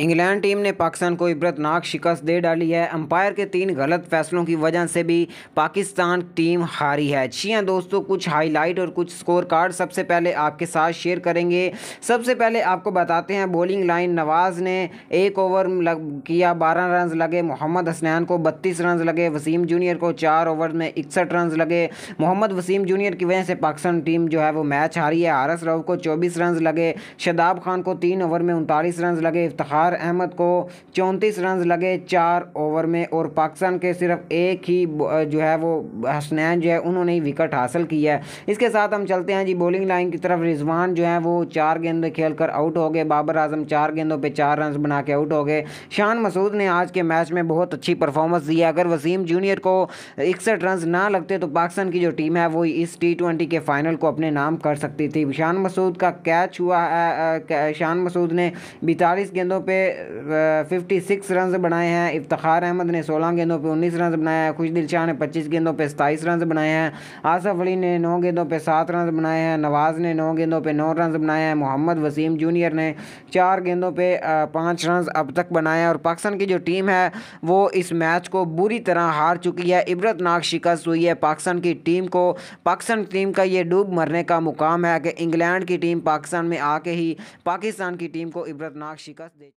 England team ने पाकिस्तान को इबरतनाक शिकस्त दे डाली है अंपायर के तीन गलत फैसलों की वजह से भी पाकिस्तान टीम हारी है जी हाँ दोस्तों कुछ हाईलाइट और कुछ स्कोर कार्ड सबसे पहले आपके साथ शेयर करेंगे सबसे पहले आपको बताते हैं बॉलिंग लाइन नवाज़ ने एक ओवर लग किया बारह रन लगे मोहम्मद हसनैन को बत्तीस रन लगे वसीम जूनियर को चार ओवर में इकसठ रन लगे मोहम्मद वसीम जूनियर की वजह से पाकिस्तान टीम जो है वो मैच हारी है एस राव को चौबीस रन लगे शदाब खान को तीन ओवर में उनतालीस रन लगे इफ्तार इजहार अहमद को चौंतीस रन लगे चार ओवर में और पाकिस्तान के सिर्फ एक ही जो है वो हसनैन जो है उन्होंने ही विकेट हासिल किया है इसके साथ हम चलते हैं जी बॉलिंग लाइन की तरफ रिजवान जो है वो चार गेंद खेल कर आउट हो गए बाबर आजम चार गेंदों पर चार रन बना के आउट हो गए शान मसूद ने आज के मैच में बहुत अच्छी परफॉर्मेंस दी है अगर वसीम जूनियर को इकसठ रन ना लगते तो पाकिस्तान की जो टीम है वो इस टी ट्वेंटी के फाइनल को अपने नाम कर सकती थी शान मसूद का कैच हुआ है शान मसूद ने बैतालीस गेंदों पर पे फिफ्टी सिक्स रन बनाए हैं इफ्तार अहमद ने सोलह गेंदों पर उन्नीस रन बनाए हैं खुशदिल शाह ने पच्चीस गेंदों पर सताईस रन बनाए हैं आसफ अली ने नौ गेंदों पर सात रन बनाए हैं नवाज़ ने नौ गेंदों पर नौ रन बनाए हैं मोहम्मद वसीम जूनियर ने चार गेंदों पर पाँच रन अब तक बनाए हैं और पाकिस्तान की जो टीम है वो इस मैच को बुरी तरह हार चुकी है इबरतनाक शिकस्त हुई है पाकिस्तान की टीम को पाकिस्तान टीम का ये डूब मरने का मुकाम है कि इंग्लैंड की टीम पाकिस्तान में आके ही पाकिस्तान की टीम को इबरतनाक शिकस्त दे